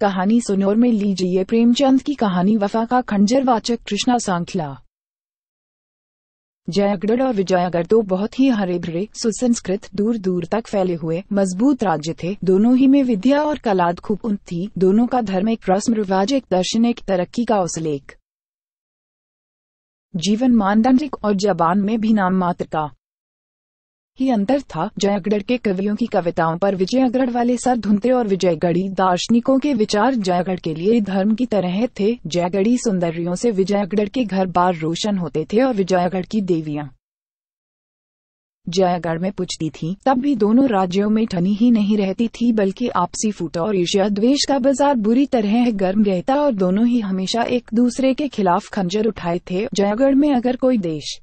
कहानी सुनोर में लीजिए प्रेमचंद की कहानी वफा का खंजर वाचक कृष्णा सांखला जयगढ़ और विजयगढ़ दो तो बहुत ही हरे भरे सुसंस्कृत दूर दूर तक फैले हुए मजबूत राज्य थे दोनों ही में विद्या और कलाद खूब उन थी दोनों का धर्म एक रस्म रिवाज एक दर्शन एक तरक्की का उसलेख जीवन मानदंड और जबान में भी नाम मात्र का ही अंतर था जयगढ़ के कवियों की कविताओं पर विजयगढ़ वाले सर धुंते और विजयगढ़ी दार्शनिकों के विचार जयगढ़ के लिए धर्म की तरह थे जयगढ़ी सुंदरियों से विजयगढ़ के घर बार रोशन होते थे और विजयगढ़ की देवियां जयगढ़ में पूछती थी तब भी दोनों राज्यों में ठनी ही नहीं रहती थी बल्कि आपसी फूटा और ईर्ष्या द्वेष का बाजार बुरी तरह गर्म रहता और दोनों ही हमेशा एक दूसरे के खिलाफ खंजर उठाए थे जयगढ़ में अगर कोई देश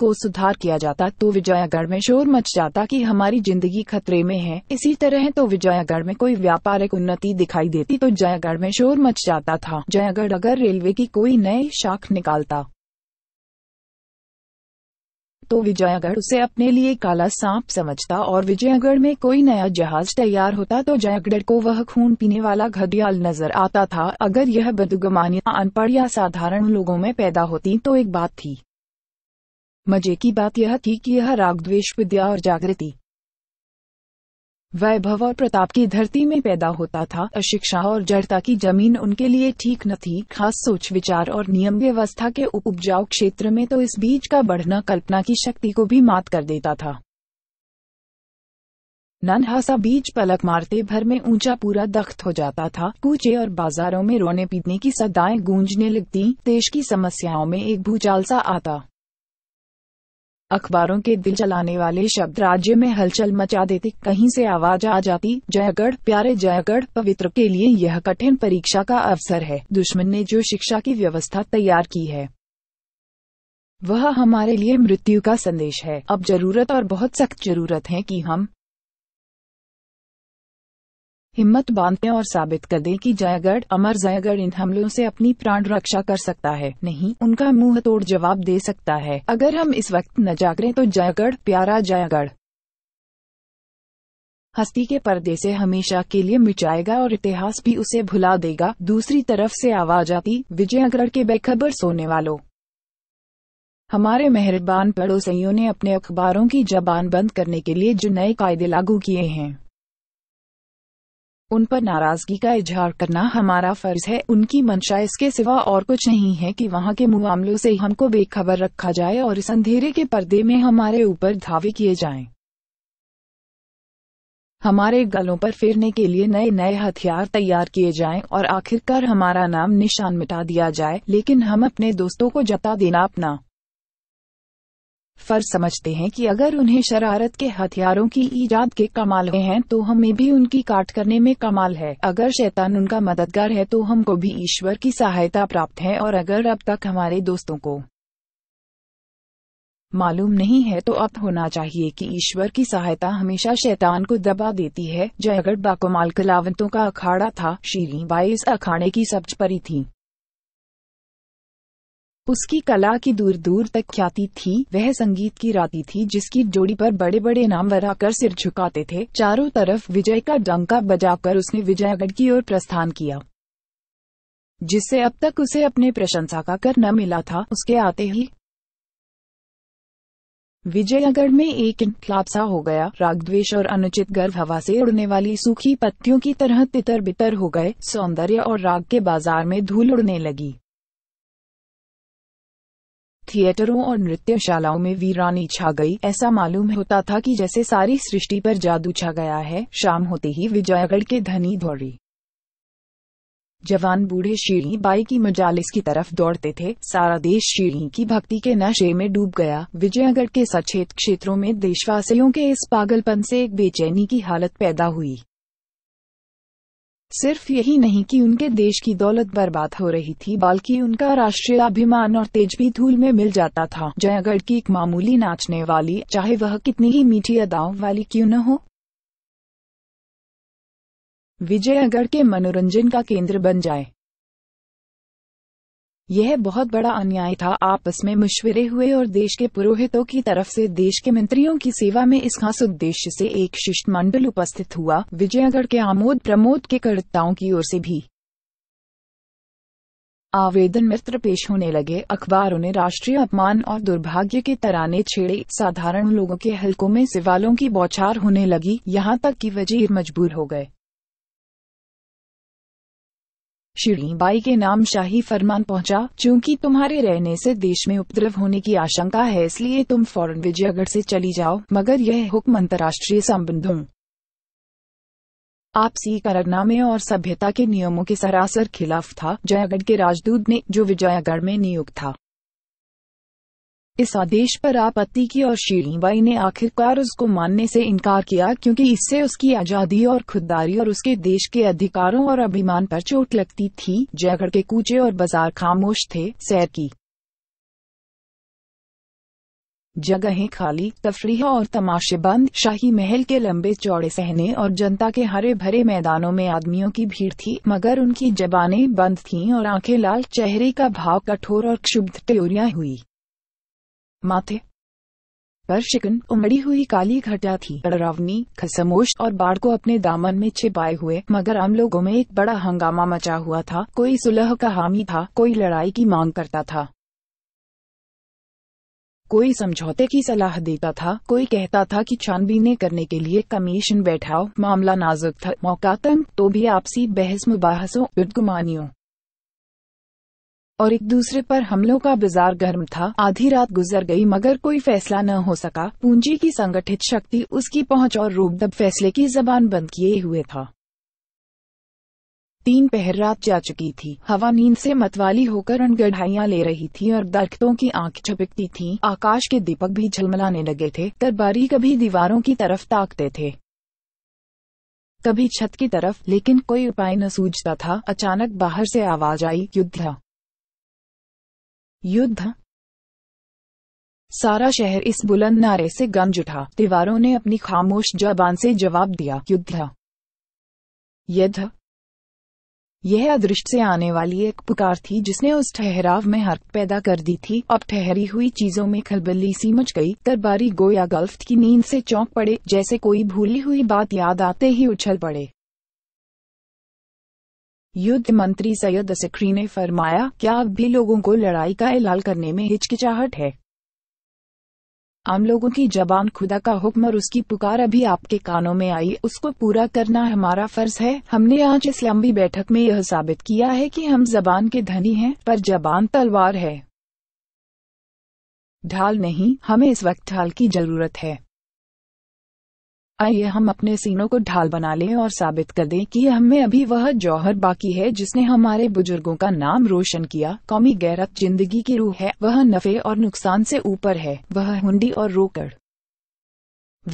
को सुधार किया जाता तो विजयागढ़ में शोर मच जाता कि हमारी जिंदगी खतरे में है इसी तरह तो विजयागढ़ में कोई व्यापारिक उन्नति दिखाई देती तो जयागढ़ में शोर मच जाता था जयागढ़ अगर रेलवे की कोई नई शाख निकालता तो विजयागढ़ उसे अपने लिए काला सांप समझता और विजयगढ़ में कोई नया जहाज तैयार होता तो जयागढ़ को वह खून पीने वाला घड़ियाल नजर आता था अगर यह बदगुमानिया अनपढ़ या साधारण लोगों में पैदा होती तो एक बात थी मजे की बात यह थी कि यह रागद्वेश विद्या और जागृति वैभव और प्रताप की धरती में पैदा होता था अशिक्षा और जड़ता की जमीन उनके लिए ठीक न थी खास सोच विचार और नियम व्यवस्था के उपजाऊ क्षेत्र में तो इस बीज का बढ़ना कल्पना की शक्ति को भी मात कर देता था नन्हा सा बीज पलक मारते भर में ऊंचा पूरा दख्त हो जाता था कूचे और बाजारों में रोने पीटने की सदाएं गूंजने लगती देश की समस्याओं में एक भूचाल सा आता अखबारों के दिल जलाने वाले शब्द राज्य में हलचल मचा देते कहीं से आवाज आ जाती जयगढ़ प्यारे जयगढ़ पवित्र के लिए यह कठिन परीक्षा का अवसर है दुश्मन ने जो शिक्षा की व्यवस्था तैयार की है वह हमारे लिए मृत्यु का संदेश है अब जरूरत और बहुत सख्त जरूरत है कि हम हिम्मत बांधें और साबित कर दें कि जयगढ़ अमर जयगढ़ इन हमलों से अपनी प्राण रक्षा कर सकता है नहीं उनका मुंह तोड़ जवाब दे सकता है अगर हम इस वक्त न जागरें तो जयगढ़ प्यारा जयगढ़ हस्ती के पर्दे से हमेशा के लिए मिटाएगा और इतिहास भी उसे भुला देगा दूसरी तरफ से आवाज आती विजयगढ़ के बेखबर सोने वालों हमारे मेहरबान पड़ोसियों ने अपने अखबारों की जबान बंद करने के लिए जो नए कायदे लागू किए हैं उन पर नाराजगी का इजहार करना हमारा फर्ज है उनकी मंशा इसके सिवा और कुछ नहीं है कि वहाँ के मामलों से हमको बेखबर रखा जाए और इस अंधेरे के पर्दे में हमारे ऊपर धावे किए जाएं। हमारे गलों पर फेरने के लिए नए नए हथियार तैयार किए जाएं और आखिरकार हमारा नाम निशान मिटा दिया जाए लेकिन हम अपने दोस्तों को जता देना अपना फर्ज समझते हैं कि अगर उन्हें शरारत के हथियारों की ईजाद के कमाल हैं तो हमें भी उनकी काट करने में कमाल है अगर शैतान उनका मददगार है तो हमको भी ईश्वर की सहायता प्राप्त है और अगर अब तक हमारे दोस्तों को मालूम नहीं है तो अब होना चाहिए कि ईश्वर की सहायता हमेशा शैतान को दबा देती है जयगढ़ बाकोमाल कलावंतों का अखाड़ा था शीरी बाईस अखाड़े की सब्ज परी थी उसकी कला की दूर दूर तक ख्याति थी वह संगीत की राती थी जिसकी जोड़ी पर बड़े बड़े नाम वराकर सिर झुकाते थे चारों तरफ विजय का डंका बजाकर उसने विजयगढ़ की ओर प्रस्थान किया जिससे अब तक उसे अपने प्रशंसा का कर न मिला था उसके आते ही विजयगढ़ में एक इनकलाबसा हो गया रागद्वेश और अनुचित गर्भ हवा से उड़ने वाली सूखी पत्तियों की तरह तितर बितर हो गए सौंदर्य और राग के बाजार में धूल उड़ने लगी थिएटरों और नृत्यशालाओं में वीरानी छा गई ऐसा मालूम होता था कि जैसे सारी सृष्टि पर जादू छा गया है शाम होते ही विजयगढ़ के धनी धोरी जवान बूढ़े शीरी बाई की मजालिस की तरफ दौड़ते थे सारा देश शीरी की भक्ति के नशे में डूब गया विजयगढ़ के सचेत क्षेत्रों में देशवासियों के इस पागलपन से एक बेचैनी की हालत पैदा हुई सिर्फ यही नहीं कि उनके देश की दौलत बर्बाद हो रही थी बल्कि उनका राष्ट्रीय अभिमान और तेज भी धूल में मिल जाता था जयगढ़ की एक मामूली नाचने वाली चाहे वह कितनी ही मीठी अदाओं वाली क्यों न हो विजयगढ़ के मनोरंजन का केंद्र बन जाए यह बहुत बड़ा अन्याय था आपस में मशवरे हुए और देश के पुरोहितों की तरफ से देश के मंत्रियों की सेवा में इस खास उद्देश्य से एक शिष्टमंडल उपस्थित हुआ विजयगढ़ के आमोद प्रमोद के कर्ताओं की ओर से भी आवेदन मित्र पेश होने लगे अखबारों ने राष्ट्रीय अपमान और दुर्भाग्य के तराने छेड़े साधारण लोगों के हलकों में सिवालों की बौछार होने लगी यहाँ तक की वजीर मजबूर हो गए बाई के नाम शाही फरमान पहुंचा, चूंकि तुम्हारे रहने से देश में उपद्रव होने की आशंका है इसलिए तुम फौरन विजयगढ़ से चली जाओ मगर यह हुक्म अंतर्राष्ट्रीय संबंधों आपसी करनामे और सभ्यता के नियमों के सरासर खिलाफ था जयगढ़ के राजदूत ने जो विजयगढ़ में नियुक्त था इस आदेश पर आपत्ति की और शीरीबाई ने आखिरकार उसको मानने से इनकार किया क्योंकि इससे उसकी आजादी और खुददारी और उसके देश के अधिकारों और अभिमान पर चोट लगती थी जयगढ़ के कूचे और बाजार खामोश थे सैर की जगहें खाली तफरीह और तमाशे बंद शाही महल के लंबे चौड़े सहने और जनता के हरे भरे मैदानों में आदमियों की भीड़ थी मगर उनकी जबाने बंद थी और आंखें लाल चेहरे का भाव कठोर और क्षुब्ध ट्योरिया हुई माथे पर शिकन उमड़ी हुई काली घटा थी डरावनी खसमोश और बाढ़ को अपने दामन में छिपाए हुए मगर आम लोगों में एक बड़ा हंगामा मचा हुआ था कोई सुलह का हामी था कोई लड़ाई की मांग करता था कोई समझौते की सलाह देता था कोई कहता था कि छानबीने करने के लिए कमीशन बैठाओ मामला नाजुक था मौका तंग तो भी आपसी बहस मुबाहसों गुमानियों और एक दूसरे पर हमलों का बाजार गर्म था आधी रात गुजर गई मगर कोई फैसला न हो सका पूंजी की संगठित शक्ति उसकी पहुंच और दब फैसले की जबान बंद किए हुए था तीन पहर रात जा चुकी थी हवा नींद से मतवाली होकर अनगढ़ाइयाँ ले रही थी और दरख्तों की आंख छपकती थी आकाश के दीपक भी झलमलाने लगे थे तरबारी कभी दीवारों की तरफ ताकते थे कभी छत की तरफ लेकिन कोई उपाय न सूझता था अचानक बाहर से आवाज आई युद्ध युद्ध सारा शहर इस बुलंद नारे से गंज उठा दीवारों ने अपनी खामोश जबान से जवाब दिया युद्ध यद्ध यह अदृष्ट से आने वाली एक पुकार थी जिसने उस ठहराव में हरकत पैदा कर दी थी अब ठहरी हुई चीजों में खलबली सी मच गई दरबारी गोया गल्फ की नींद से चौंक पड़े जैसे कोई भूली हुई बात याद आते ही उछल पड़े युद्ध मंत्री सैयद सकरी ने फरमाया क्या अब भी लोगों को लड़ाई का ऐलान करने में हिचकिचाहट है आम लोगों की जबान खुदा का हुक्म और उसकी पुकार अभी आपके कानों में आई उसको पूरा करना हमारा फर्ज है हमने आज इस लंबी बैठक में यह साबित किया है कि हम जबान के धनी हैं पर जबान तलवार है ढाल नहीं हमें इस वक्त ढाल की जरूरत है आइए हम अपने सीनों को ढाल बना लें और साबित कर दें कि हमें अभी वह जौहर बाकी है जिसने हमारे बुजुर्गों का नाम रोशन किया कौमी गैरत जिंदगी की रूह है वह नफे और नुकसान से ऊपर है वह हुंडी और रोकड़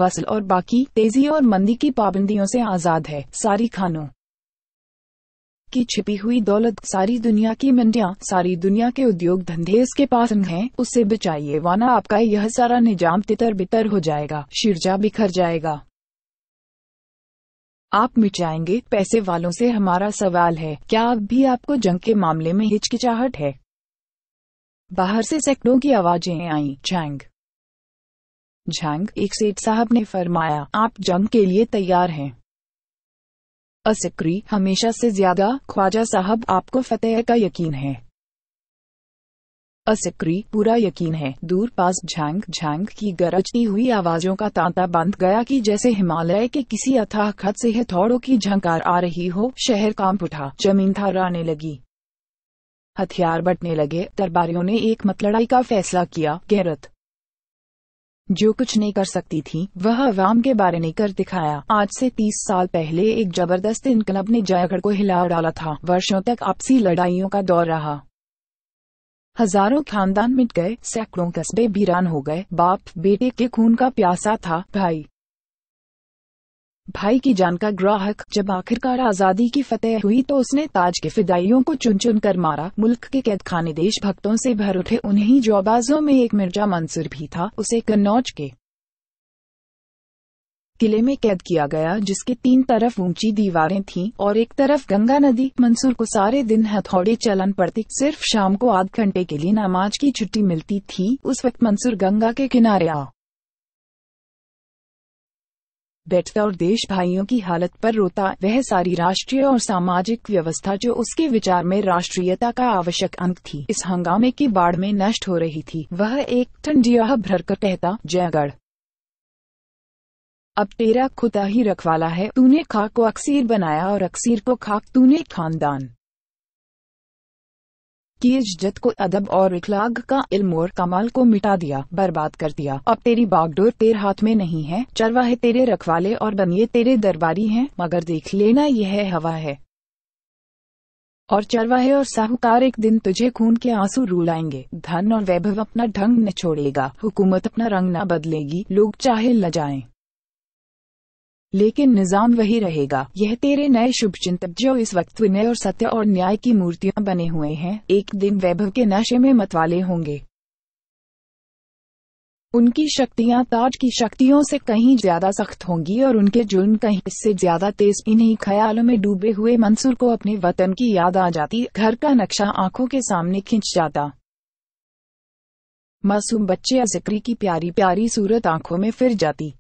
वसल और बाकी तेजी और मंदी की पाबंदियों से आजाद है सारी खानों की छिपी हुई दौलत सारी दुनिया की मंडिया सारी दुनिया के उद्योग धंधे इसके पास हैं उससे बचाइए वाना आपका यह सारा निजाम तितर बितर हो जाएगा शिरजा बिखर जाएगा आप मिटाएंगे पैसे वालों से हमारा सवाल है क्या अब भी आपको जंग के मामले में हिचकिचाहट है बाहर से सैकड़ों की आवाजें आई झांग झांग एक सेठ साहब ने फरमाया आप जंग के लिए तैयार हैं असक्री हमेशा से ज्यादा ख्वाजा साहब आपको फतेह का यकीन है असक्री पूरा यकीन है दूर पास झांग झांग की गरजती हुई आवाजों का तांता बंध गया कि जैसे हिमालय के किसी अथाह खत से हथौड़ों की झंकार आ रही हो शहर कांप उठा जमीन आने लगी हथियार बटने लगे दरबारियों ने एक मत लड़ाई का फैसला किया गैरत जो कुछ नहीं कर सकती थी वह अवाम के बारे में कर दिखाया आज से तीस साल पहले एक जबरदस्त इनकलब ने जयगढ़ को हिला डाला था वर्षों तक आपसी लड़ाइयों का दौर रहा हजारों खानदान मिट गए सैकड़ों कस्बे बीरान हो गए बाप बेटे के खून का प्यासा था भाई भाई की जान का ग्राहक जब आखिरकार आजादी की फतेह हुई तो उसने ताज के फिदाइयों को चुन चुन कर मारा मुल्क के कैद खाने देश भक्तों से भर उठे उन्हीं जौबाजों में एक मिर्जा मंसूर भी था उसे कन्नौज के किले में कैद किया गया जिसके तीन तरफ ऊंची दीवारें थीं और एक तरफ गंगा नदी मंसूर को सारे दिन हथौड़े चलन पड़ते सिर्फ शाम को आध घंटे के लिए नमाज की छुट्टी मिलती थी उस वक्त मंसूर गंगा के किनारे आ बैठता और देश भाइयों की हालत पर रोता वह सारी राष्ट्रीय और सामाजिक व्यवस्था जो उसके विचार में राष्ट्रीयता का आवश्यक अंग थी इस हंगामे की बाढ़ में नष्ट हो रही थी वह एक ठंडिया भरकर कहता जयगढ़ अब तेरा खुदा ही रखवाला है तूने खाक को अक्सीर बनाया और अक्सीर को खाक तूने खानदान की इज्जत को अदब और इखलाग का इल्म और कमाल को मिटा दिया बर्बाद कर दिया अब तेरी बागडोर तेरे हाथ में नहीं है चरवाहे तेरे रखवाले और बनिए तेरे दरबारी हैं मगर देख लेना यह हवा है और चरवाहे और साहूकार एक दिन तुझे खून के आंसू रुलाएंगे धन और वैभव अपना ढंग न छोड़ेगा हुकूमत अपना रंग न बदलेगी लोग चाहे जाएं लेकिन निजाम वही रहेगा यह तेरे नए शुभ चिंतक जो इस वक्त विनय और सत्य और न्याय की मूर्तियां बने हुए हैं एक दिन वैभव के नशे में मतवाले होंगे उनकी शक्तियां ताज की शक्तियों से कहीं ज्यादा सख्त होंगी और उनके जुल्म कहीं इससे ज्यादा तेज इन्हीं ख्यालों में डूबे हुए मंसूर को अपने वतन की याद आ जाती घर का नक्शा आंखों के सामने खिंच जाता मासूम बच्चे जिक्री की प्यारी प्यारी सूरत आंखों में फिर जाती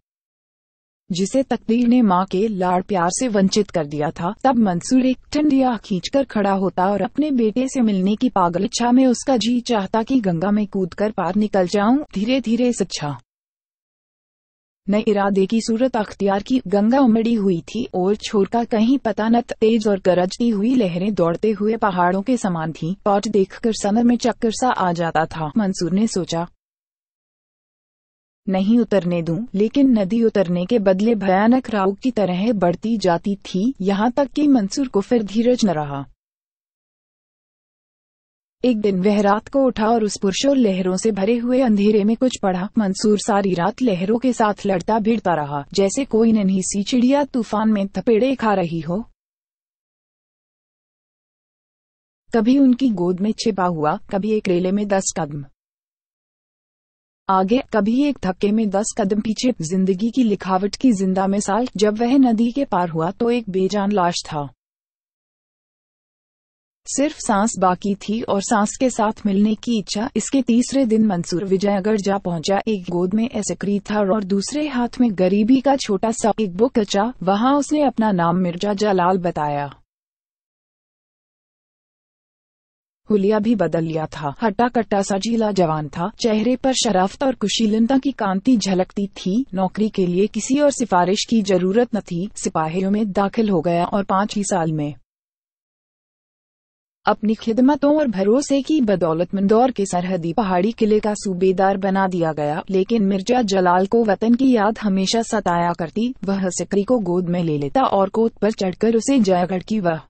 जिसे तकदीर ने माँ के लाड़ प्यार से वंचित कर दिया था तब मंसूर एक ठंडिया खींचकर खड़ा होता और अपने बेटे से मिलने की पागल इच्छा में उसका जी चाहता कि गंगा में कूदकर पार निकल जाऊं धीरे धीरे इस इच्छा नए इरादे की सूरत अख्तियार की गंगा उमड़ी हुई थी और छोर का कहीं पता न तेज और गरजती हुई लहरें दौड़ते हुए पहाड़ों के समान थी पॉट देखकर समर में चक्कर सा आ जाता था मंसूर ने सोचा नहीं उतरने दूं, लेकिन नदी उतरने के बदले भयानक राव की तरह बढ़ती जाती थी यहाँ तक कि मंसूर को फिर धीरज न रहा एक दिन वह रात को उठा और उस पुरुषों लहरों से भरे हुए अंधेरे में कुछ पढ़ा मंसूर सारी रात लहरों के साथ लड़ता भिड़ता रहा जैसे कोई नन्ही सी चिड़िया तूफान में थपेड़े खा रही हो कभी उनकी गोद में छिपा हुआ कभी एक रेले में दस कदम आगे कभी एक धक्के में दस कदम पीछे जिंदगी की लिखावट की जिंदा मिसाल जब वह नदी के पार हुआ तो एक बेजान लाश था सिर्फ सांस बाकी थी और सांस के साथ मिलने की इच्छा इसके तीसरे दिन मंसूर विजयनगर जा पहुंचा एक गोद में एसक्री था और दूसरे हाथ में गरीबी का छोटा सा एक बुक अचा वहां उसने अपना नाम मिर्जा जलाल बताया हुलिया भी बदल लिया था हट्टा कट्टा सजीला जवान था चेहरे पर शराफत और कुशीलता की कांति झलकती थी नौकरी के लिए किसी और सिफारिश की जरूरत न थी सिपाहियों में दाखिल हो गया और पांच ही साल में अपनी खिदमतों और भरोसे की बदौलत मंदौर के सरहदी पहाड़ी किले का सूबेदार बना दिया गया लेकिन मिर्जा जलाल को वतन की याद हमेशा सताया करती वह सिकरी को गोद में ले लेता और कोत पर चढ़कर उसे जयगढ़ की वह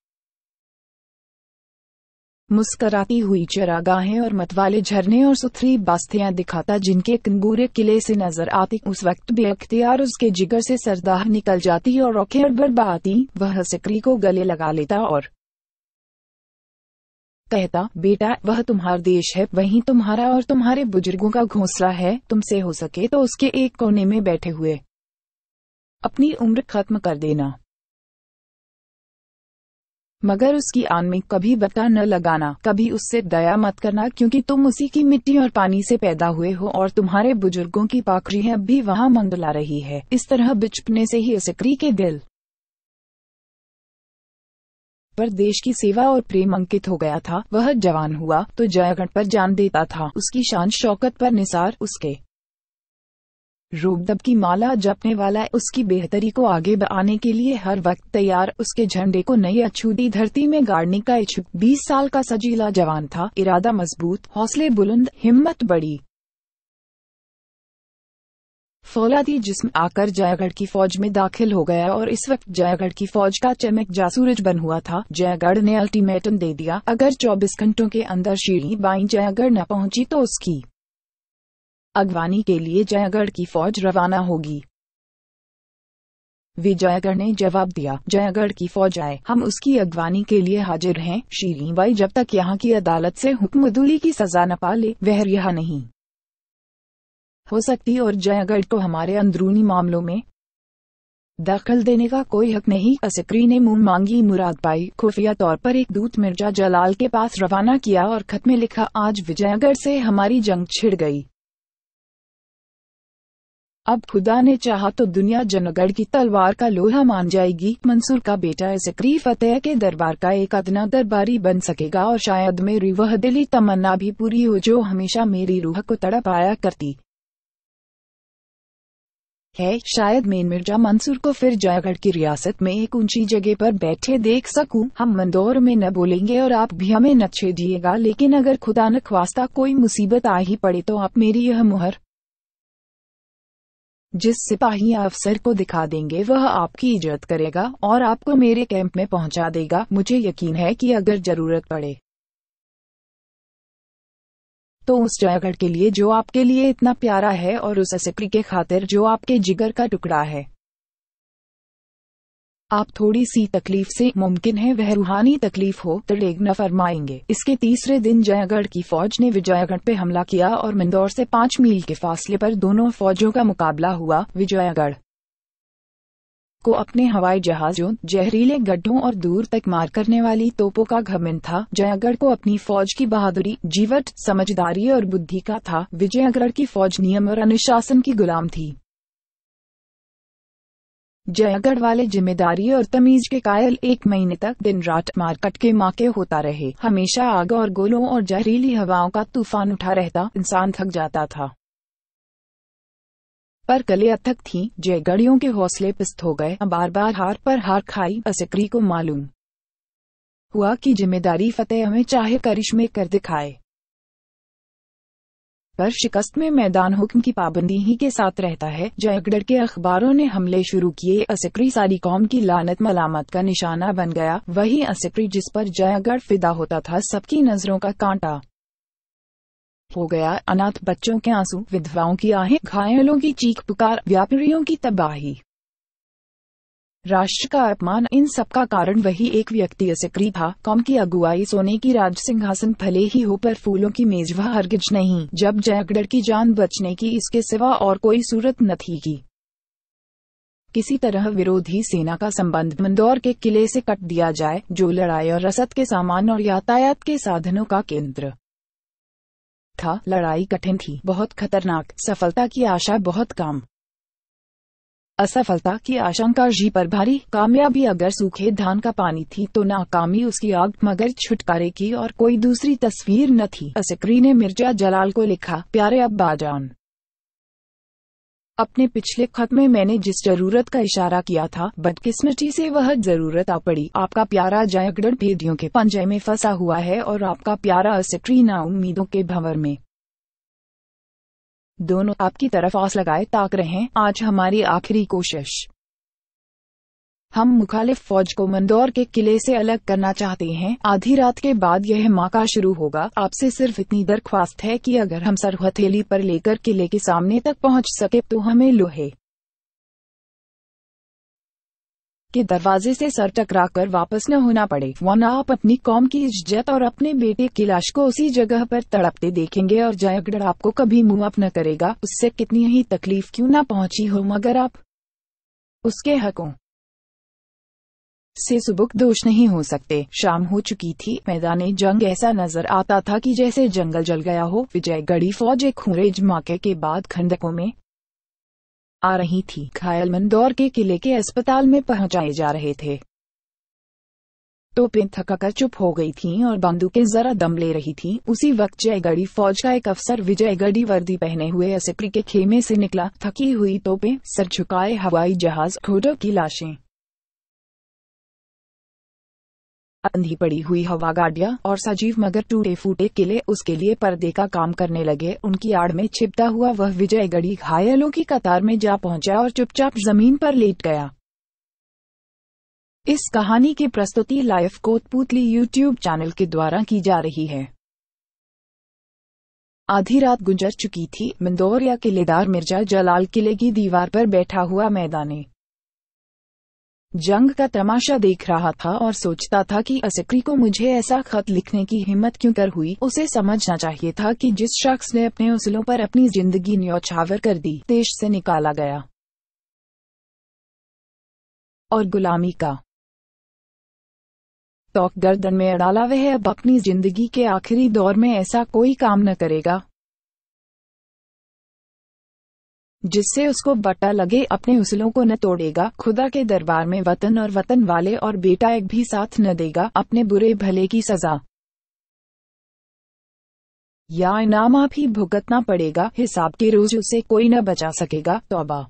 मुस्कराती हुई चरागाहें और मतवाले झरने और सुथरी बास्तियां दिखाता जिनके कंगूरे किले से नजर आती उस वक्त अख्तियार उसके जिगर से सरदाह निकल जाती और औखे बरबाती वह सिकरी को गले लगा लेता और कहता बेटा वह तुम्हारा देश है वहीं तुम्हारा और तुम्हारे बुजुर्गों का घोंसला है तुमसे हो सके तो उसके एक कोने में बैठे हुए अपनी उम्र खत्म कर देना मगर उसकी आन में कभी बता न लगाना कभी उससे दया मत करना क्योंकि तुम उसी की मिट्टी और पानी से पैदा हुए हो और तुम्हारे बुजुर्गों की पाखरी अब भी वहाँ मंगला रही है इस तरह बिचपने से ही सिकरी के दिल पर देश की सेवा और प्रेम अंकित हो गया था वह जवान हुआ तो जयगढ़ पर जान देता था उसकी शान शौकत पर निसार उसके रूबदब की माला जपने वाला उसकी बेहतरी को आगे बढ़ाने के लिए हर वक्त तैयार उसके झंडे को नई अछूती धरती में गाड़ने का इच्छुक बीस साल का सजीला जवान था इरादा मजबूत हौसले बुलंद हिम्मत बड़ी फौलादी जिसम आकर जयगढ़ की फौज में दाखिल हो गया और इस वक्त जयगढ़ की फौज का चमक जासूरज बन हुआ था जयगढ़ ने अल्टीमेटम दे दिया अगर 24 घंटों के अंदर शीढ़ी बाई जयगढ़ न पहुंची तो उसकी अगवानी के लिए जयगढ़ की फौज रवाना होगी विजयगढ़ ने जवाब दिया जयगढ़ की फौज आए हम उसकी अगवानी के लिए हाजिर हैं शीरी बाई जब तक यहाँ की अदालत से हुक्मदुली की सजा न पा ले वह रिहा नहीं हो सकती और जयगढ़ को हमारे अंदरूनी मामलों में दखल देने का कोई हक नहीं असक्री ने मुंह मांगी मुराद बाई खुफिया तौर पर एक दूत मिर्जा जलाल के पास रवाना किया और खत में लिखा आज विजयगढ़ से हमारी जंग छिड़ गई अब खुदा ने चाहा तो दुनिया जनगढ़ की तलवार का लोहा मान जाएगी मंसूर का बेटा जकरी फतेह के दरबार का एक अदना दरबारी बन सकेगा और शायद मेरी वह दिली तमन्ना भी पूरी हो जो हमेशा मेरी रूह को तड़प आया करती है शायद मेन मिर्जा मंसूर को फिर जयगढ़ की रियासत में एक ऊंची जगह पर बैठे देख सकूं। हम मंदौर में न बोलेंगे और आप भी हमें न छेड़िएगा लेकिन अगर खुदा न ख्वास्ता कोई मुसीबत आ ही पड़े तो आप मेरी यह मुहर जिस सिपाही अफसर को दिखा देंगे वह आपकी इज्जत करेगा और आपको मेरे कैंप में पहुंचा देगा मुझे यकीन है कि अगर जरूरत पड़े तो उस जयगढ़ के लिए जो आपके लिए इतना प्यारा है और उस असिपरी के खातिर जो आपके जिगर का टुकड़ा है आप थोड़ी सी तकलीफ से मुमकिन है वह रूहानी तकलीफ हो न फरमाएंगे इसके तीसरे दिन जयगढ़ की फौज ने विजयगढ़ पे हमला किया और मंदौर से पाँच मील के फासले पर दोनों फौजों का मुकाबला हुआ विजयगढ़ को अपने हवाई जहाजों जहरीले गड्ढों और दूर तक मार करने वाली तोपों का घमन था जयगढ़ को अपनी फौज की बहादुरी जीवट समझदारी और बुद्धि का था विजयगढ़ की फौज नियम और अनुशासन की गुलाम थी जयगढ़ वाले जिम्मेदारी और तमीज के कायल एक महीने तक दिन रात मार्केट के माके होता रहे हमेशा आग और गोलों और जहरीली हवाओं का तूफान उठा रहता इंसान थक जाता था पर कले अथक थी जयगढ़ियों के हौसले पिस्त हो गए बार बार हार पर हार खाई असकरी को मालूम हुआ कि जिम्मेदारी फतेह हमें चाहे करिश्मे कर दिखाए पर शिकस्त में मैदान हुक्म की पाबंदी ही के साथ रहता है जयगढ़ के अखबारों ने हमले शुरू किए असक्री सारी कौम की लानत मलामत का निशाना बन गया वही असक्री जिस पर जयगढ़ फिदा होता था सबकी नजरों का कांटा हो गया अनाथ बच्चों के आंसू विधवाओं की आहें घायलों की चीख पुकार व्यापारियों की तबाही राष्ट्र का अपमान इन सब का कारण वही एक व्यक्ति सिकरी था कॉम की अगुवाई सोने की राज सिंहासन भले ही हो पर फूलों की मेज वह हरगिज नहीं जब जयगढ़ की जान बचने की इसके सिवा और कोई सूरत न थी की किसी तरह विरोधी सेना का संबंध मंदौर के किले से कट दिया जाए जो लड़ाई और रसद के सामान और यातायात के साधनों का केंद्र था लड़ाई कठिन थी बहुत खतरनाक सफलता की आशा बहुत कम असफलता की आशंका जी पर भारी कामयाबी अगर सूखे धान का पानी थी तो नाकामी उसकी आग मगर छुटकारे की और कोई दूसरी तस्वीर न थी असक्री ने मिर्जा जलाल को लिखा प्यारे अब्बा जान अपने पिछले खत में मैंने जिस जरूरत का इशारा किया था बदकिस्मती से वह जरूरत आ पड़ी आपका प्यारा जयगढ़ भेदियों के पंजे में फंसा हुआ है और आपका प्यारा असक्री ना उम्मीदों के भंवर में दोनों आपकी तरफ आस लगाए ताक रहे हैं आज हमारी आखिरी कोशिश हम मुखालिफ फौज को मंदौर के किले से अलग करना चाहते हैं आधी रात के बाद यह माका शुरू होगा आपसे सिर्फ इतनी दरख्वास्त है कि अगर हम सर हथेली पर लेकर किले के सामने तक पहुंच सके तो हमें लोहे के दरवाजे से सर टकरा कर वापस न होना पड़े वरना आप अपनी कौम की इज्जत और अपने बेटे की लाश को उसी जगह पर तड़पते देखेंगे और जयगढ़ आपको कभी मुंह अप न करेगा उससे कितनी ही तकलीफ क्यों न पहुंची हो मगर आप उसके हकों से सुबुक दोष नहीं हो सकते शाम हो चुकी थी मैदान जंग ऐसा नजर आता था कि जैसे जंगल जल गया हो विजय गढ़ी फौज एक खूरेज माके के बाद खंडकों में आ रही थी घायल मंदौर के किले के अस्पताल में पहुंचाए जा रहे थे तो टोपें थकाकर चुप हो गई थी और बंदूकें जरा दम ले रही थी उसी वक्त जयगढ़ी फौज का एक अफसर विजयगढ़ी वर्दी पहने हुए असिप्री के खेमे से निकला थकी हुई तोपे सर झुकाए हवाई जहाज घोटो की लाशें अंधी पड़ी हुई हवा गाड़िया और सजीव मगर टूटे फूटे किले उसके लिए पर्दे का काम करने लगे उनकी आड़ में छिपता हुआ वह विजयगढ़ी घायलों की कतार में जा पहुंचा और चुपचाप जमीन पर लेट गया इस कहानी की प्रस्तुति लाइव कोतपुतली यूट्यूब चैनल के द्वारा की जा रही है आधी रात गुजर चुकी थी मिंदौर या किलेदार मिर्जा जलाल किले की दीवार पर बैठा हुआ मैदानी जंग का तमाशा देख रहा था और सोचता था कि असक्री को मुझे ऐसा खत लिखने की हिम्मत क्यों कर हुई उसे समझना चाहिए था कि जिस शख्स ने अपने उसलों पर अपनी जिंदगी न्यौछावर कर दी देश से निकाला गया और गुलामी का तो गर्दन में अड़ाला वह अब अपनी जिंदगी के आखिरी दौर में ऐसा कोई काम न करेगा जिससे उसको बट्टा लगे अपने उसलों को न तोड़ेगा खुदा के दरबार में वतन और वतन वाले और बेटा एक भी साथ न देगा अपने बुरे भले की सजा या इनाम आप ही भुगतना पड़ेगा हिसाब के रोज उसे कोई न बचा सकेगा तोबा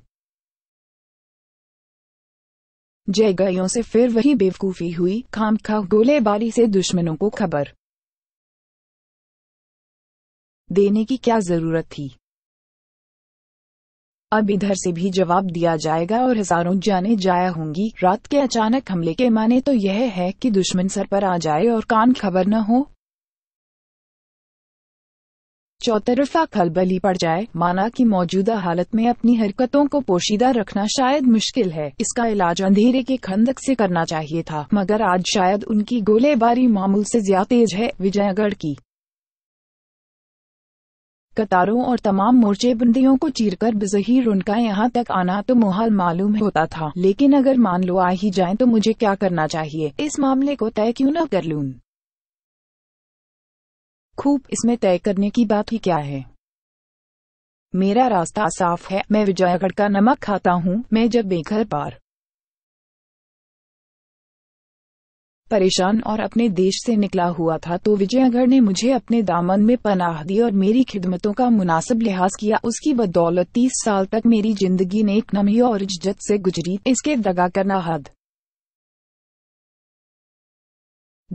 जय गयों से फिर वही बेवकूफी हुई खाम खा गोलेबारी से दुश्मनों को खबर देने की क्या जरूरत थी अब इधर से भी जवाब दिया जाएगा और हजारों जाने जाया होंगी रात के अचानक हमले के माने तो यह है कि दुश्मन सर पर आ जाए और कान खबर न हो चौतरफा खलबली पड़ जाए माना कि मौजूदा हालत में अपनी हरकतों को पोशीदा रखना शायद मुश्किल है इसका इलाज अंधेरे के खंदक से करना चाहिए था मगर आज शायद उनकी गोलेबारी मामूल से ज्यादा तेज है विजयगढ़ की कतारों और तमाम मोर्चे बंदियों को चीर कर बजहिर उनका यहाँ तक आना तो मुहाल मालूम होता था लेकिन अगर मान लो आ ही जाए तो मुझे क्या करना चाहिए इस मामले को तय क्यों न कर लू खूब इसमें तय करने की बात ही क्या है मेरा रास्ता साफ है मैं विजयगढ़ का नमक खाता हूँ मैं जब बेघर पार परेशान और अपने देश से निकला हुआ था तो विजयगढ़ ने मुझे अपने दामन में पनाह दी और मेरी खिदमतों का मुनासिब लिहाज किया उसकी बदौलत तीस साल तक मेरी जिंदगी ने एक नमी और इज्जत से गुजरी इसके दगा करना हद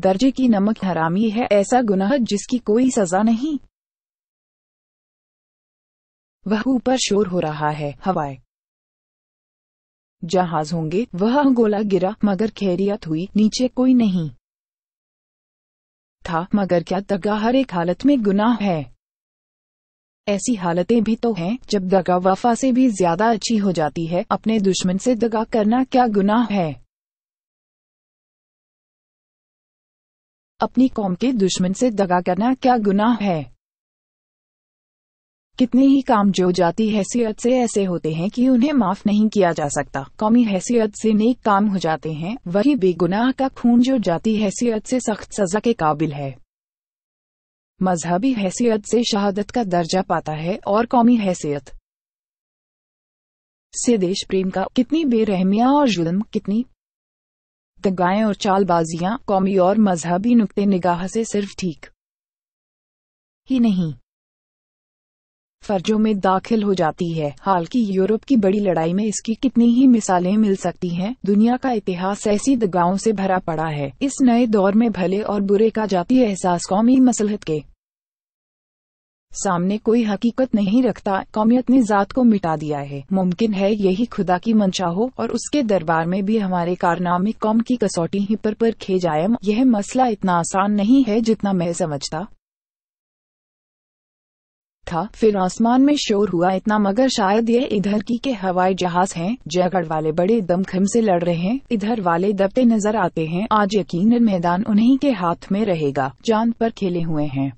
दर्जे की नमक हरामी है ऐसा गुनाह जिसकी कोई सजा नहीं वह ऊपर शोर हो रहा है हवाएं जहाज होंगे वह गोला गिरा मगर खैरियत हुई नीचे कोई नहीं था मगर क्या दगा हर एक हालत में गुनाह है ऐसी हालतें भी तो हैं जब दगा वफा से भी ज्यादा अच्छी हो जाती है अपने दुश्मन से दगा करना क्या गुनाह है अपनी कौम के दुश्मन से दगा करना क्या गुनाह है कितने ही काम जो जाती हैसियत से ऐसे होते हैं कि उन्हें माफ नहीं किया जा सकता कौमी हैसियत से नेक काम हो जाते हैं वही बेगुनाह का खून जो जाती हैसियत से सख्त सजा के काबिल है मजहबी हैसियत से शहादत का दर्जा पाता है और कौमी हैसियत से देश प्रेम का कितनी बेरहमिया और जुल्म कितनी दगाएं और चालबाजियां कौमी और मजहबी नुक्ते निगाह से सिर्फ ठीक ही नहीं फर्जों में दाखिल हो जाती है हाल की यूरोप की बड़ी लड़ाई में इसकी कितनी ही मिसालें मिल सकती हैं। दुनिया का इतिहास ऐसी दगाओं से भरा पड़ा है इस नए दौर में भले और बुरे का जाती एहसास कौमी मसलहत के सामने कोई हकीकत नहीं रखता कौमियत ने जात को मिटा दिया है मुमकिन है यही खुदा की मंशा हो और उसके दरबार में भी हमारे कारनामे कौम की कसौटी ही पर पर खेजायम यह मसला इतना आसान नहीं है जितना मैं समझता था फिर आसमान में शोर हुआ इतना मगर शायद ये इधर की के हवाई जहाज हैं जयगढ़ वाले बड़े दमखम से लड़ रहे हैं इधर वाले दबते नजर आते हैं आज यकीन मैदान उन्हीं के हाथ में रहेगा चांद पर खेले हुए हैं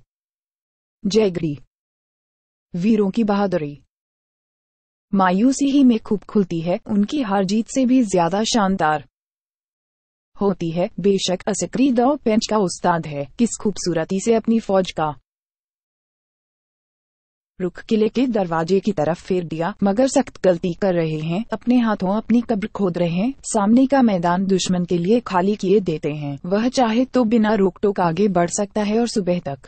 जयगरी वीरों की बहादुरी मायूसी ही में खूब खुलती है उनकी हार जीत से भी ज्यादा शानदार होती है बेशक असक्री दौ पेंच का उस्ताद है किस खूबसूरती से अपनी फौज का रुक किले के दरवाजे की तरफ फेर दिया मगर सख्त गलती कर रहे हैं अपने हाथों अपनी कब्र खोद रहे हैं सामने का मैदान दुश्मन के लिए खाली किए देते हैं वह चाहे तो बिना रोक टोक आगे बढ़ सकता है और सुबह तक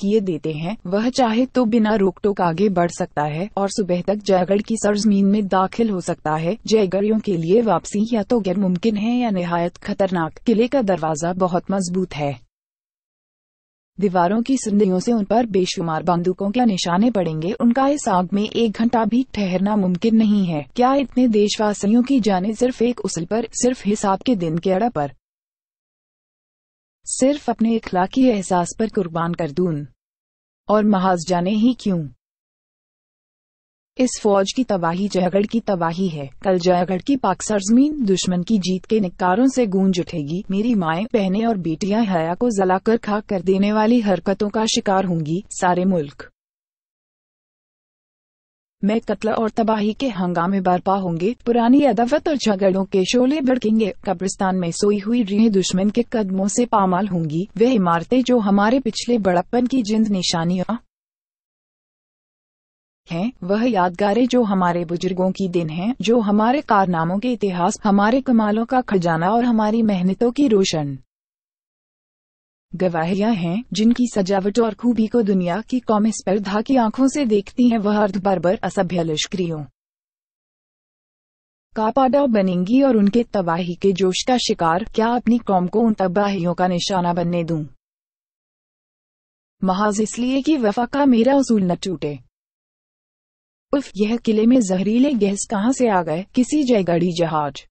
किए देते हैं वह चाहे तो बिना रोक टोक आगे बढ़ सकता है और सुबह तक जयगढ़ की सरजमीन में दाखिल हो सकता है जयगढ़ियों के लिए वापसी या तो गैर मुमकिन है या नहायत खतरनाक किले का दरवाजा बहुत मजबूत है दीवारों की सुंदियों से उन पर बेशुमार बंदूकों के निशाने पड़ेंगे उनका इस आग में एक घंटा भी ठहरना मुमकिन नहीं है क्या इतने देशवासियों की जाने सिर्फ एक उसल पर सिर्फ हिसाब के दिन के अड़ा पर सिर्फ अपने इखलाकी एहसास पर कुर्बान कर दून और महाज जाने ही क्यों इस फौज की तबाही जयगढ़ की तबाही है कल जयगढ़ की पाक सरजमीन दुश्मन की जीत के निकारों से गूंज उठेगी मेरी माए बहने और बेटियां हया को जलाकर खा कर देने वाली हरकतों का शिकार होंगी सारे मुल्क में कत्ल और तबाही के हंगामे बर्पा होंगे पुरानी अदावत और झगड़ों के शोले भड़केंगे कब्रिस्तान में सोई हुई रीहें दुश्मन के कदमों से पामाल होंगी वे इमारतें जो हमारे पिछले बड़प्पन की जिंद निशानियां हैं वह यादगारें जो हमारे बुजुर्गों की दिन हैं जो हमारे कारनामों के इतिहास हमारे कमालों का खजाना और हमारी मेहनतों की रोशन गवाहियां हैं जिनकी सजावट और खूबी को दुनिया की कौम स्पर्धा की आंखों से देखती हैं वह अर्ध बर्बर असभ्य लश्करियों का पाडा बनेंगी और उनके तबाही के जोश का शिकार क्या अपनी कौम को उन तबाहियों का निशाना बनने दूं? महाज इसलिए कि वफा का मेरा उसूल न टूटे उफ यह किले में जहरीले गैस कहाँ से आ गए किसी जयगढ़ी जहाज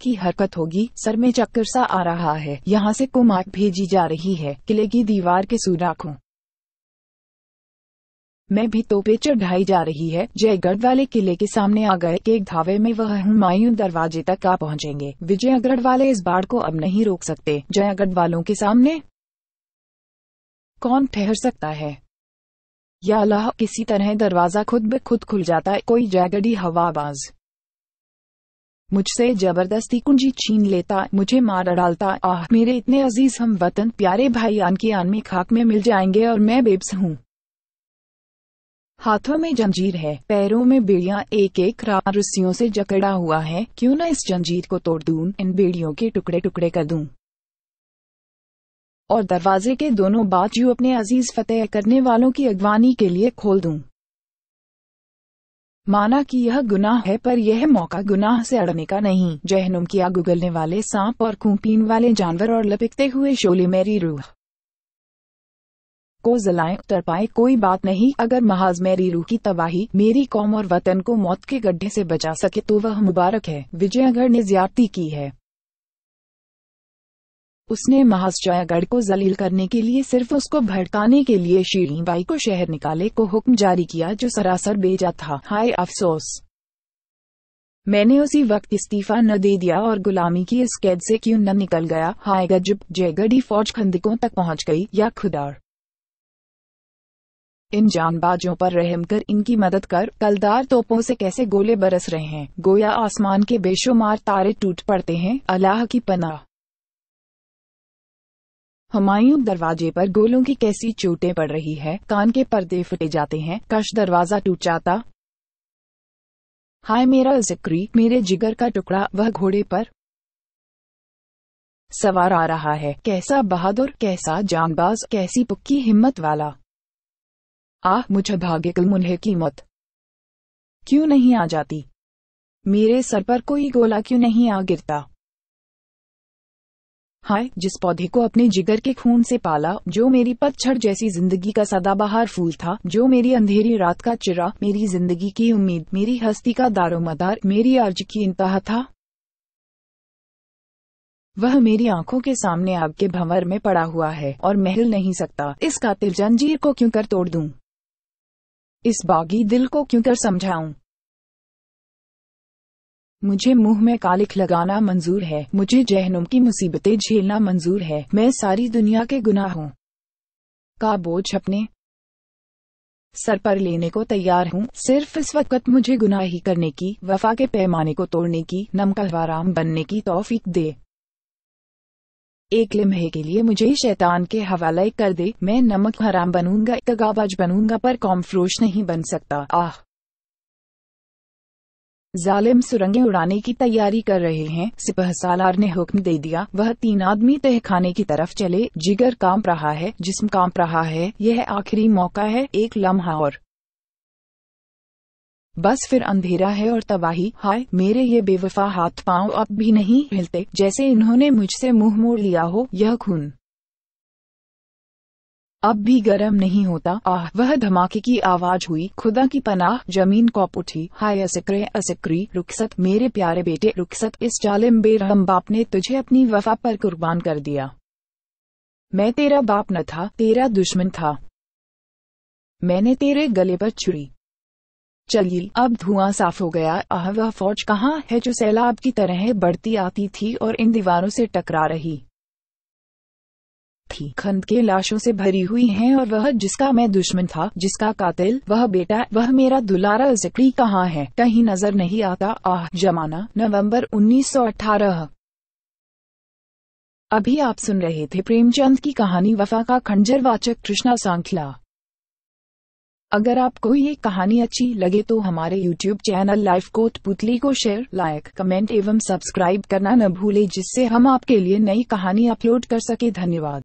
की हरकत होगी सर में चक्कर सा आ रहा है यहाँ से कुमार भेजी जा रही है किले की दीवार के सुराखों मैं भी तोपे चढ़ाई जा रही है जयगढ़ वाले किले के सामने आ गए एक धावे में वह हुमायूं दरवाजे तक आ पहुंचेंगे विजयगढ़ वाले इस बाढ़ को अब नहीं रोक सकते जयगढ़ वालों के सामने कौन ठहर सकता है या अल्लाह किसी तरह दरवाज़ा खुद ब खुद खुल जाता है कोई जैगड़ी हवाबाज मुझसे जबरदस्ती कुंजी छीन लेता मुझे मार डालता आह मेरे इतने अजीज हम वतन प्यारे भाई आन की आन में खाक में मिल जाएंगे और मैं बेब्स हूँ हाथों में जंजीर है पैरों में बेड़िया एक एक रस्सियों से जकड़ा हुआ है क्यों न इस जंजीर को तोड़ दूं इन बेड़ियों के टुकड़े टुकड़े कर दूं और दरवाजे के दोनों बाजू अपने अजीज फतेह करने वालों की अगवानी के लिए खोल दूं माना कि यह गुनाह है पर यह मौका गुनाह से अड़ने का नहीं जहनुम की आग उगलने वाले सांप और कूपीन वाले जानवर और लपकते हुए शोले मेरी रूह को जलाएं पाए कोई बात नहीं अगर महाज मेरी रूह की तबाही मेरी कौम और वतन को मौत के गड्ढे से बचा सके तो वह मुबारक है विजयगढ़ ने ज्यादती की है उसने जयागढ़ को जलील करने के लिए सिर्फ उसको भड़काने के लिए बाई को शहर निकाले को हुक्म जारी किया जो सरासर बेजा था हाय अफसोस मैंने उसी वक्त इस्तीफा न दे दिया और गुलामी की इस कैद से क्यों न निकल गया हाय गजब जयगढ़ी फौज खंदकों तक पहुंच गई या खुदार इन जानबाजों पर रहम कर इनकी मदद कर कलदार तोपों से कैसे गोले बरस रहे हैं गोया आसमान के बेशुमार तारे टूट पड़ते हैं अल्लाह की पनाह हमायूं दरवाजे पर गोलों की कैसी चोटें पड़ रही है कान के पर्दे फटे जाते हैं कश दरवाजा टूट जाता हाय मेरा जिक्री मेरे जिगर का टुकड़ा वह घोड़े पर सवार आ रहा है कैसा बहादुर कैसा जानबाज कैसी पुक्की हिम्मत वाला आह मुझे भाग्य कल की मौत क्यों नहीं आ जाती मेरे सर पर कोई गोला क्यों नहीं आ गिरता हाय जिस पौधे को अपने जिगर के खून से पाला जो मेरी पतझड़ जैसी जिंदगी का सदाबहार फूल था जो मेरी अंधेरी रात का चिरा मेरी जिंदगी की उम्मीद मेरी हस्ती का दारोमदार मेरी अर्ज की इंतहा था वह मेरी आंखों के सामने आग के भंवर में पड़ा हुआ है और महल नहीं सकता इस कातिल जंजीर को क्यों कर तोड़ दूं? इस बागी दिल को क्यों कर समझाऊं? मुझे मुंह में कालिख लगाना मंजूर है मुझे जहनुम की मुसीबतें झेलना मंजूर है मैं सारी दुनिया के गुनाह हूँ का बोझ अपने सर पर लेने को तैयार हूँ सिर्फ इस वक्त मुझे गुनाह ही करने की वफा के पैमाने को तोड़ने की नमकलवाराम बनने की तौफीक दे एक लम्हे के लिए मुझे शैतान के हवाले कर दे मैं नमक हराम बनूंगा कगाबाज बनूंगा पर कॉमफ्रोश नहीं बन सकता आह जालिम सुरंगें उड़ाने की तैयारी कर रहे हैं सिपह सालार ने हुक्म दे दिया वह तीन आदमी तहखाने की तरफ चले जिगर कांप रहा है जिसम कांप रहा है यह आखिरी मौका है एक लम्हा और बस फिर अंधेरा है और तबाही हाय मेरे ये बेवफा हाथ पांव अब भी नहीं हिलते जैसे इन्होंने मुझसे मुंह मोड़ लिया हो यह खून अब भी गर्म नहीं होता आह वह धमाके की आवाज हुई खुदा की पनाह जमीन कॉप उठी हाय असिक्रे असिक्री रुखसत मेरे प्यारे बेटे रुखसत इस जालिम बेरहम बाप ने तुझे अपनी वफा पर कुर्बान कर दिया मैं तेरा बाप न था तेरा दुश्मन था मैंने तेरे गले पर छुरी चलिए अब धुआं साफ हो गया आह वह फौज कहाँ है जो सैलाब की तरह बढ़ती आती थी और इन दीवारों से टकरा रही थी खंड के लाशों से भरी हुई हैं और वह जिसका मैं दुश्मन था जिसका कातिल वह बेटा वह मेरा दुलारा जिक्री कहाँ है कहीं नजर नहीं आता आह जमाना नवंबर 1918 अभी आप सुन रहे थे प्रेमचंद की कहानी वफा का खंजर वाचक कृष्णा सांखला अगर आपको ये कहानी अच्छी लगे तो हमारे YouTube चैनल लाइफ कोट पुतली को शेयर लाइक कमेंट एवं सब्सक्राइब करना न भूले जिससे हम आपके लिए नई कहानी अपलोड कर सके धन्यवाद